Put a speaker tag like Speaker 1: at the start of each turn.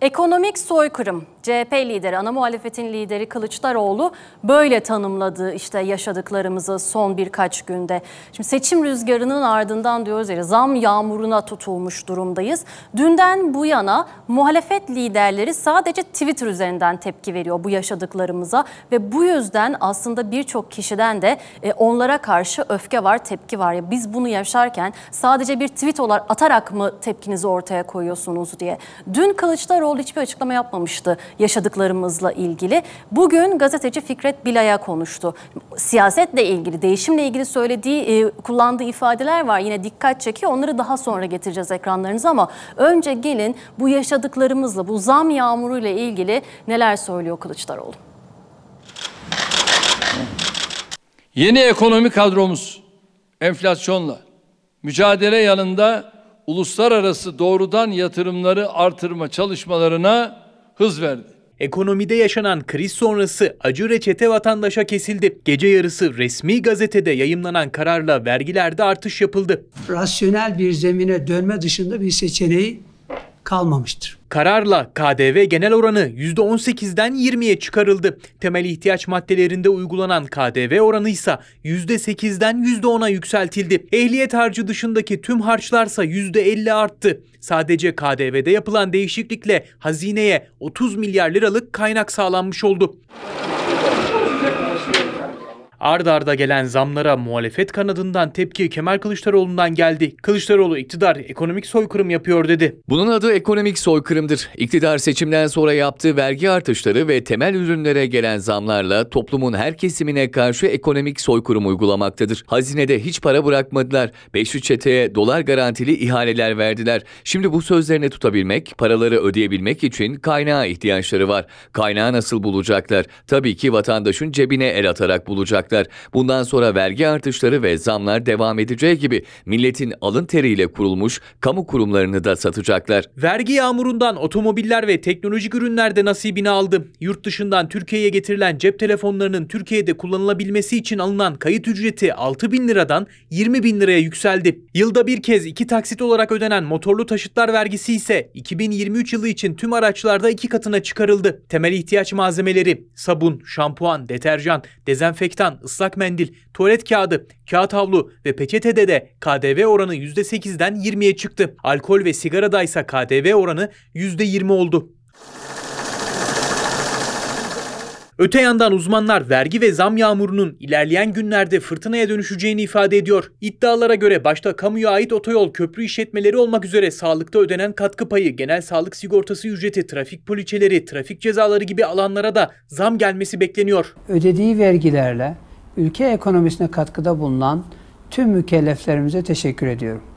Speaker 1: Ekonomik soykırım CHP lideri, ana muhalefetin lideri Kılıçdaroğlu böyle tanımladı işte yaşadıklarımızı son birkaç günde. Şimdi seçim rüzgarının ardından diyoruz ya zam yağmuruna tutulmuş durumdayız. Dünden bu yana muhalefet liderleri sadece Twitter üzerinden tepki veriyor bu yaşadıklarımıza ve bu yüzden aslında birçok kişiden de e, onlara karşı öfke var, tepki var. Ya biz bunu yaşarken sadece bir tweet olarak atarak mı tepkinizi ortaya koyuyorsunuz diye. Dün Kılıçdaroğlu hiçbir açıklama yapmamıştı yaşadıklarımızla ilgili. Bugün gazeteci Fikret Bila'ya konuştu. Siyasetle ilgili, değişimle ilgili söylediği, e, kullandığı ifadeler var. Yine dikkat çekiyor. Onları daha sonra getireceğiz ekranlarınıza ama önce gelin bu yaşadıklarımızla, bu zam yağmuruyla ilgili neler söylüyor Kılıçdaroğlu?
Speaker 2: Yeni ekonomi kadromuz enflasyonla mücadele yanında uluslararası doğrudan yatırımları artırma çalışmalarına hız verdi. Ekonomide yaşanan kriz sonrası acı reçete vatandaşa kesildi. Gece yarısı resmi gazetede yayımlanan kararla vergilerde artış yapıldı. Rasyonel bir zemine dönme dışında bir seçeneği kalmamıştır. Kararla KDV genel oranı %18'den 20'ye çıkarıldı. Temel ihtiyaç maddelerinde uygulanan KDV oranı ise %8'den %10'a yükseltildi. Ehliyet harcı dışındaki tüm harçlarsa %50 arttı. Sadece KDV'de yapılan değişiklikle hazineye 30 milyar liralık kaynak sağlanmış oldu. Arda arda gelen zamlara muhalefet kanadından tepki Kemal Kılıçdaroğlu'ndan
Speaker 3: geldi. Kılıçdaroğlu iktidar ekonomik soykırım yapıyor dedi. Bunun adı ekonomik soykırımdır. İktidar seçimden sonra yaptığı vergi artışları ve temel ürünlere gelen zamlarla toplumun her kesimine karşı ekonomik soykırım uygulamaktadır. Hazinede hiç para bırakmadılar. 500 çeteye dolar garantili ihaleler verdiler. Şimdi bu sözlerini tutabilmek, paraları ödeyebilmek için kaynağa ihtiyaçları var. Kaynağı nasıl bulacaklar? Tabii ki vatandaşın cebine el atarak bulacaklar alacaklar. Bundan sonra vergi artışları ve zamlar devam edeceği gibi milletin alın teriyle kurulmuş kamu kurumlarını da satacaklar. Vergi yağmurundan
Speaker 2: otomobiller ve teknolojik ürünler de nasibini aldı. Yurt dışından Türkiye'ye getirilen cep telefonlarının Türkiye'de kullanılabilmesi için alınan kayıt ücreti 6 bin liradan 20 bin liraya yükseldi. Yılda bir kez iki taksit olarak ödenen motorlu taşıtlar vergisi ise 2023 yılı için tüm araçlarda iki katına çıkarıldı. Temel ihtiyaç malzemeleri, sabun, şampuan, deterjan, dezenfektan, satılan ıslak mendil, tuvalet kağıdı, kağıt havlu ve peçetede de KDV oranı %8'den 20'ye çıktı. Alkol ve sigarada ise KDV oranı %20 oldu. Öte yandan uzmanlar vergi ve zam yağmurunun ilerleyen günlerde fırtınaya dönüşeceğini ifade ediyor. İddialara göre başta kamuya ait otoyol köprü işletmeleri olmak üzere sağlıkta ödenen katkı payı, genel sağlık sigortası ücreti, trafik poliçeleri, trafik cezaları gibi alanlara da zam gelmesi bekleniyor. Ödediği vergilerle ülke ekonomisine katkıda bulunan tüm mükelleflerimize teşekkür ediyorum.